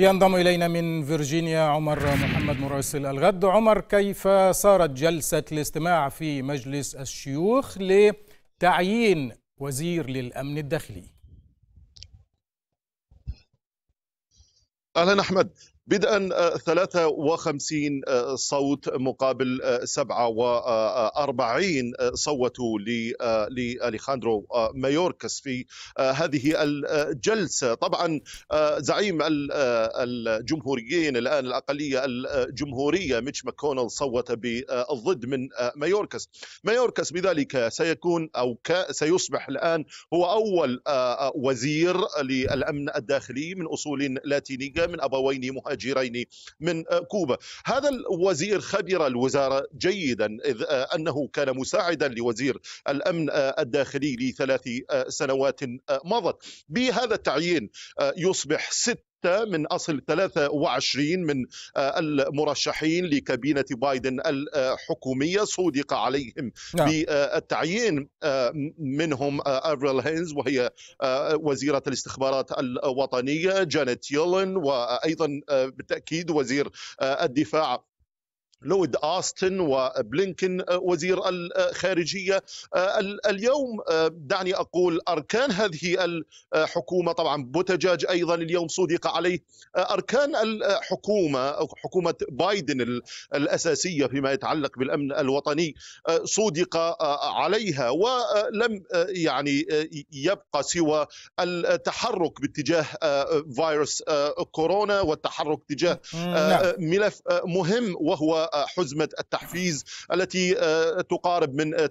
ينضم إلينا من فيرجينيا عمر محمد مراسل الغد عمر كيف صارت جلسة الاستماع في مجلس الشيوخ لتعيين وزير للأمن الداخلي أهلا أحمد بدءا 53 آه، آه، صوت مقابل 47 آه، صوتوا لاليخاندرو مايوركس في هذه الجلسه طبعا زعيم الجمهوريين الان الاقليه الجمهوريه ميتش ماكونل صوت بالضد من مايوركس مايوركس بذلك سيكون او سيصبح الان هو اول وزير للامن الداخلي من اصول لاتينيه من ابوين مهاجرين المهاجرين من آه، كوبا هذا الوزير خبر الوزارة جيدا إذ آه، أنه كان مساعدا لوزير الأمن آه، الداخلي لثلاث سنوات مضت بهذا التعيين يصبح ست ستة من أصل 23 من آه، المرشحين لكابينة بايدن الحكومية صودق عليهم نعم. بالتعيين آه، منهم آه، أفريل هينز وهي وزيرة الاستخبارات الوطنية جانيت يولن وأيضا بالتأكيد وزير الدفاع لويد آستن وبلينكن آه، وزير الخارجية آه، اليوم آه، دعني أقول أركان هذه الحكومة طبعا بوتجاج أيضا اليوم صدق عليه أركان الحكومة أو حكومة بايدن الأساسية فيما يتعلق بالأمن الوطني صدق عليها ولم يعني يبقى سوى التحرك باتجاه فيروس كورونا والتحرك تجاه نعم. ملف مهم وهو حزمة التحفيز التي آه، تقارب من آه،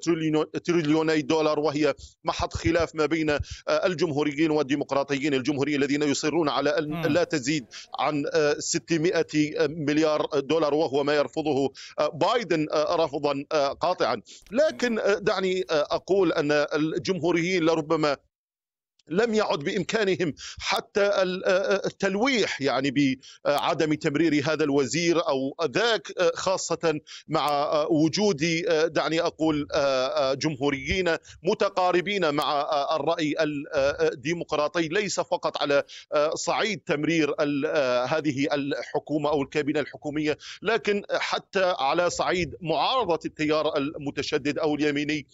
تريليوني دولار وهي محط خلاف ما بين آه، الجمهوريين والديمقراطيين الجمهوريين الذين يصرون على أن لا تزيد عن 600 مليار دولار وهو ما يرفضه بايدن رفضا قاطعا لكن دعني أقول أن الجمهوريين لربما لم يعد بامكانهم حتى التلويح يعني بعدم تمرير هذا الوزير او ذاك خاصه مع وجود دعني اقول جمهوريين متقاربين مع الراي الديمقراطي ليس فقط على صعيد تمرير هذه الحكومه او الكابينه الحكوميه لكن حتى على صعيد معارضه التيار المتشدد او اليميني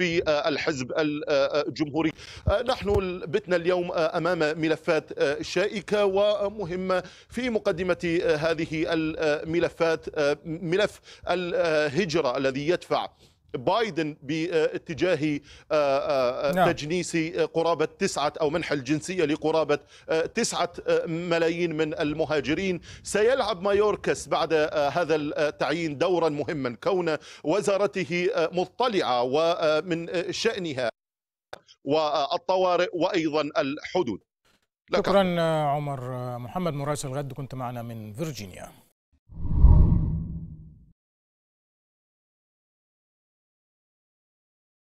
في آه، الحزب الجمهوري آه، آه، نحن بتنا اليوم أمام ملفات شائكة ومهمة في مقدمة هذه الملفات ملف الهجرة الذي يدفع بايدن باتجاه آه، آه، نعم. تجنيس آه، قرابة تسعة أو منح الجنسية لقرابة تسعة ملايين من المهاجرين سيلعب مايوركس بعد هذا التعيين دورا مهما كون وزارته مطلعة ومن شأنها والطوارئ وأيضا الحدود شكرا عمر محمد مراسل غد كنت معنا من فيرجينيا